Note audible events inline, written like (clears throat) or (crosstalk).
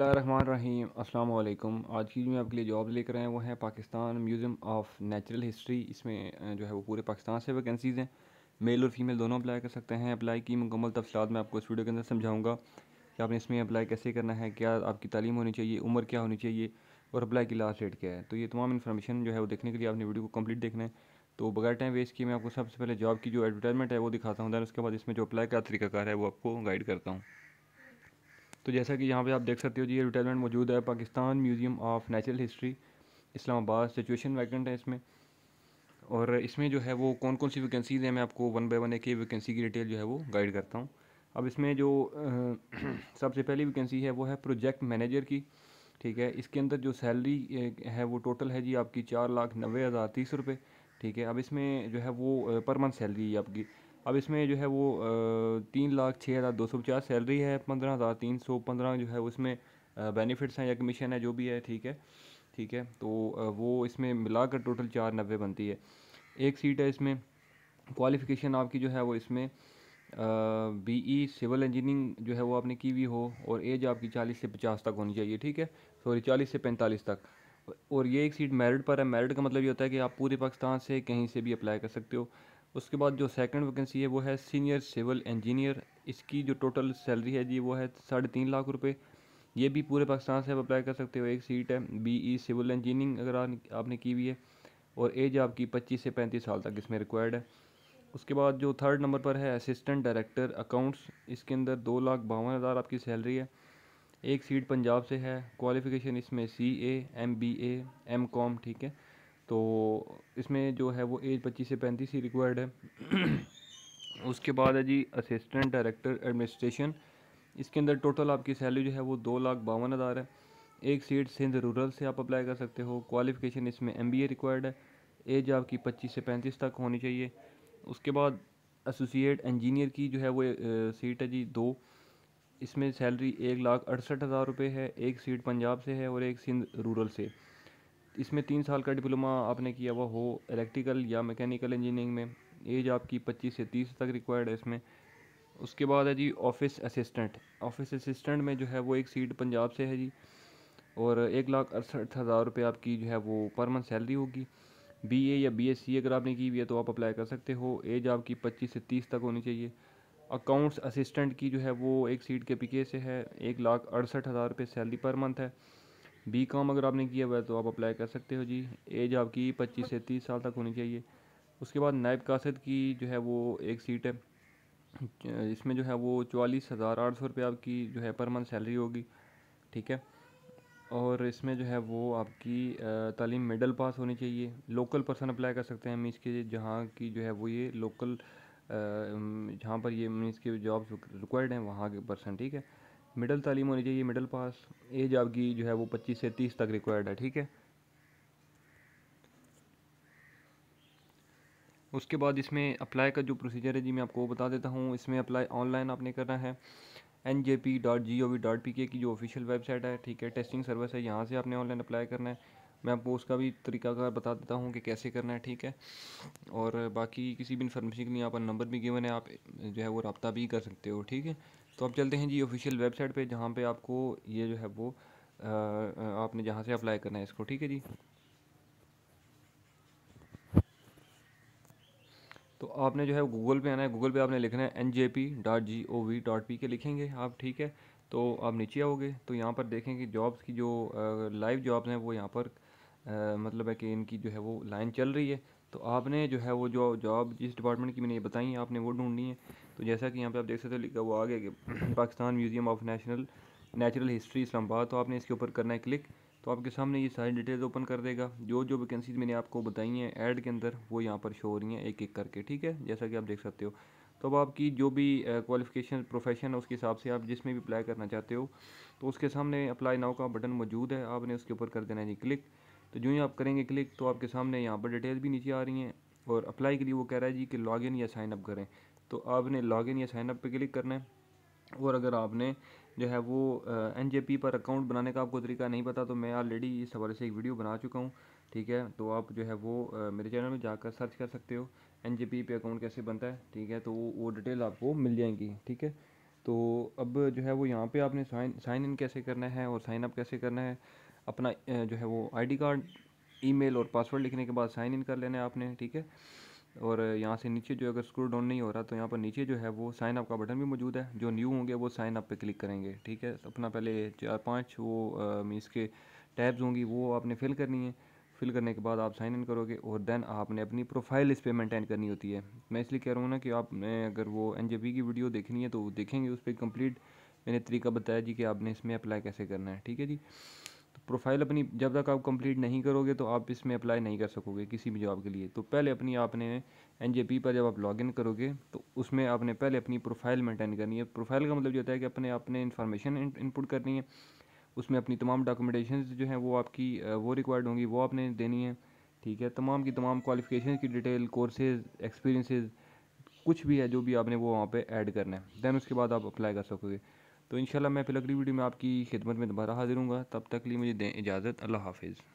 रहीम अस्सलाम वालेकुम आज की जो मैं आपके लिए जॉब लेकर आए हैं वो है Pakistan museum of natural history इसमें जो है वो पूरे पाकिस्तान से वैकेंसीज़ हैं मेल और फीमेल दोनों अप्लाई कर सकते हैं अप्लाई की मुकम्मल तफसलत मैं आपको इस वीडियो के अंदर समझाऊँगा कि आपने इसमें अप्लाई कैसे करना है क्या आपकी तालीम होनी चाहिए उम्र क्या होनी चाहिए और अप्लाई की लास्ट डेट क्या है तो ये तमाम इन्फॉर्मेशन जो है वो देखने के लिए आपने वीडियो को कम्प्लीट देखना है तो बगैर टाइम वेस्ट किए मैं आपको सबसे पहले जॉब की जो एडवर्टाइजमेंट है वो दिखाता हूँ दैन उसके बाद इसमें जो अप्लाई का तरीकाकार है वो आपको गाइड करता हूँ तो जैसा कि यहाँ पे आप देख सकते हो जी ये रिटायरमेंट मौजूद है Pakistan museum of natural history Islamabad situation vacant है इसमें और इसमें जो है वो कौन कौन सी वैकेंसीज़ हैं मैं आपको वन बाई वन एक वैकेंसी की डिटेल जो है वो गाइड करता हूँ अब इसमें जो (clears throat) सबसे पहली वैकेंसी है वो है प्रोजेक्ट मैनेजर की ठीक है इसके अंदर जो सैलरी है वो टोटल है जी आपकी चार लाख नब्बे हज़ार तीस रुपये ठीक है अब इसमें जो है वो पर मंथ सैलरी है आपकी अब इसमें जो है वो तीन लाख छः हज़ार दो सौ पचास सैलरी है पंद्रह हज़ार तीन सौ पंद्रह जो है उसमें बेनिफिट्स हैं या कमीशन है जो भी है ठीक है ठीक है तो वो इसमें मिलाकर टोटल चार नब्बे बनती है एक सीट है इसमें क्वालिफ़िकेशन आपकी जो है वो इसमें बी ई सिविल इंजीनियरिंग जो है वो आपने की हुई हो और एज आपकी चालीस से पचास तक होनी चाहिए ठीक है सॉरी चालीस से पैंतालीस तक और ये एक सीट मेरिट पर है मेरिट का मतलब ये होता है कि आप पूरे पाकिस्तान से कहीं से भी अप्लाई कर सकते हो उसके बाद जो सेकंड वैकेंसी है वो है सीनियर सिविल इंजीनियर इसकी जो टोटल सैलरी है जी वो है साढ़े तीन लाख रुपये ये भी पूरे पाकिस्तान से आप अप्लाई कर सकते हो एक सीट है बीई सिविल इंजीनियरिंग अगर आपने की हुई है और एज आपकी पच्चीस से पैंतीस साल तक इसमें रिक्वायर्ड है उसके बाद जो थर्ड नंबर पर है असिस्टेंट डायरेक्टर अकाउंट्स इसके अंदर दो लाख बावन हज़ार आपकी सैलरी है एक सीट पंजाब से है क्वालिफ़िकेशन इसमें C A M B A M com ठीक है तो इसमें जो है वो एज पच्चीस से पैंतीस ही रिक्वायर्ड है (clears throat) उसके बाद है जी असिस्टेंट डायरेक्टर एडमिनिस्ट्रेशन इसके अंदर टोटल आपकी सैलरी जो है वो दो लाख बावन हज़ार है एक सीट सिंध रूरल से आप अप्लाई कर सकते हो क्वालिफ़िकेशन इसमें एम बी ए रिक्वायर्ड है एज आपकी पच्चीस से पैंतीस तक होनी चाहिए उसके बाद एसोसिएट इंजीनियर की जो है वो सीट है जी दो इसमें सैलरी एक लाख अड़सठ हज़ार रुपये है एक सीट पंजाब से है और एक सिंध रूरल से इसमें तीन साल का डिप्लोमा आपने किया हुआ हो इलेक्ट्रिकल या मैकेनिकल इंजीनियरिंग में एज आपकी पच्चीस से तीस तक रिक्वायर्ड है इसमें उसके बाद है जी ऑफिस असिस्टेंट ऑफिस असिस्टेंट में जो है वो एक सीट पंजाब से है जी और एक लाख अड़सठ हज़ार रुपये आपकी जो है वो पर मंथ सैलरी होगी बी ए या बी एस सी अगर आपने की हुई है तो आप अप्लाई कर सकते हो एज आपकी पच्चीस से तीस तक होनी चाहिए अकाउंट्स असिस्टेंट की जो है वो एक सीट के पी के से है एक लाख अड़सठ हज़ार रुपये सैलरी पर मंथ है बी कॉम अगर आपने किया हुआ है तो आप अप्लाई कर सकते हो जी एज आपकी पच्चीस से तीस साल तक होनी चाहिए उसके बाद नायब कासद की जो है वो एक सीट है इसमें जो है वो चवालीस हज़ार आठ सौ रुपये आपकी जो है पर मंथ सैलरी होगी ठीक है और इसमें जो है वो आपकी तालीम मिडल पास होनी चाहिए लोकल पर्सन अप्लाई कर सकते हैं मीन्स के जहाँ की जो है वो ये लोकल जहाँ पर ये मीन्स के जॉब्स रिक्वायर्ड हैं वहाँ के पर्सन ठीक है मिडल तालीम होनी चाहिए मिडल पास एज आपकी जो है वो पच्चीस से तीस तक रिक्वायर्ड है ठीक है उसके बाद इसमें अप्लाई का जो प्रोसीजर है जी मैं आपको बता देता हूँ इसमें अप्लाई ऑनलाइन आपने करना है N J P dot G O V dot P K की जो ऑफिशियल वेबसाइट है ठीक है टेस्टिंग सर्विस है यहाँ से आपने ऑनलाइन अप्लाई करना है मैं आपको उसका भी तरीकाकार बता देता हूँ कि कैसे करना है ठीक है और बाकी किसी भी इन्फॉर्मेशन के लिए आपका नंबर भी गिवन है आप जो है वो रबता भी कर सकते हो ठीक है तो आप चलते हैं जी ऑफिशियल वेबसाइट पे जहाँ पे आपको ये जो है वो आ, आपने जहाँ से अप्लाई करना है इसको ठीक है जी तो आपने जो है गूगल पे आना है गूगल पे आपने लिखना है N J P dot G O V dot P K लिखेंगे आप ठीक है तो आप नीचे आओगे तो यहाँ पर देखेंगे जॉब्स की जो लाइव जॉब्स हैं वो यहाँ पर आ, मतलब है कि इनकी जो है वो लाइन चल रही है तो आपने जो है वो जो जॉब जिस डिपार्टमेंट की मैंने ये बताई है आपने वो ढूंढनी है तो जैसा कि यहाँ पे आप देख सकते हो लिखा आ आगे कि (clears throat) Pakistan museum of national natural history Islamabad तो आपने इसके ऊपर करना है क्लिक तो आपके सामने ये सारी डिटेल्स ओपन कर देगा जो जो वैकेंसीज मैंने आपको बताई हैं ऐड के अंदर वो यहाँ पर शो हो रही हैं एक एक करके ठीक है जैसा कि आप देख सकते हो तो अब आपकी जो भी क्वालिफिकेशन प्रोफेशन है उसके हिसाब से आप जिसमें भी अप्लाई करना चाहते हो तो उसके सामने अप्लाई नाउ का बटन मौजूद है आपने उसके ऊपर कर देना है क्लिक तो जो ही आप करेंगे क्लिक तो आपके सामने यहाँ पर डिटेल्स भी नीचे आ रही हैं और अप्लाई के लिए वो कह रहा है जी कि लॉगिन या साइनअप करें तो आपने लॉगिन या साइनअप पे क्लिक करना है और अगर आपने जो है वो एन जे पी पर अकाउंट बनाने का आपको तरीका नहीं पता तो मैं ऑलरेडी इस हवाले से एक वीडियो बना चुका हूँ ठीक है तो आप जो है वो मेरे चैनल में जाकर सर्च कर सकते हो एन जे पी पे अकाउंट कैसे बनता है ठीक है तो वो वो डिटेल आपको मिल जाएंगी ठीक है तो अब जो है वो यहाँ पे आपने साइन साइन इन कैसे करना है और साइनअप कैसे करना है अपना जो है वो आईडी कार्ड ईमेल और पासवर्ड लिखने के बाद साइन इन कर लेना है आपने ठीक है और यहाँ से नीचे जो अगर स्क्रू डाउन नहीं हो रहा तो यहाँ पर नीचे जो है वो साइन अप का बटन भी मौजूद है जो न्यू होंगे वो साइन अप पे क्लिक करेंगे ठीक है अपना पहले चार पाँच वो मीन्स के टैब्स होंगी वो आपने फिल करनी है फिल करने के बाद आप साइन इन करोगे और देन आपने अपनी प्रोफाइल इस पर मेनटेन करनी होती है मैं इसलिए कह रहा हूँ ना कि आपने अगर वो एन की वीडियो देखनी है तो देखेंगे उस पर कम्प्लीट मैंने तरीका बताया जी कि आपने इसमें अप्लाई कैसे करना है ठीक है जी प्रोफाइल अपनी जब तक आप कंप्लीट नहीं करोगे तो आप इसमें अप्लाई नहीं कर सकोगे किसी भी जॉब के लिए तो पहले अपनी आपने एन जे पी पर जब आप लॉगिन करोगे तो उसमें आपने पहले अपनी प्रोफाइल मेंटेन करनी है प्रोफाइल का मतलब जो होता है कि अपने आपने इन्फॉर्मेशन इनपुट करनी है उसमें अपनी तमाम डॉक्यूमेंटेशन जो हैं वो आपकी वो रिक्वायर्ड होंगी वो आपने देनी है ठीक है तमाम की तमाम क्वालिफिकेशन की डिटेल कोर्सेज एक्सपीरियंसेस कुछ भी है जो भी आपने वो वहाँ पे ऐड करना है दैन उसके बाद आप अप्लाई कर सकोगे तो इंशाल्लाह मैं फिर अगली वीडियो में आपकी खिदमत में दोबारा हाजिर हूँ तब तक लिए मुझे दें इजाज़त अल्लाह हाफिज़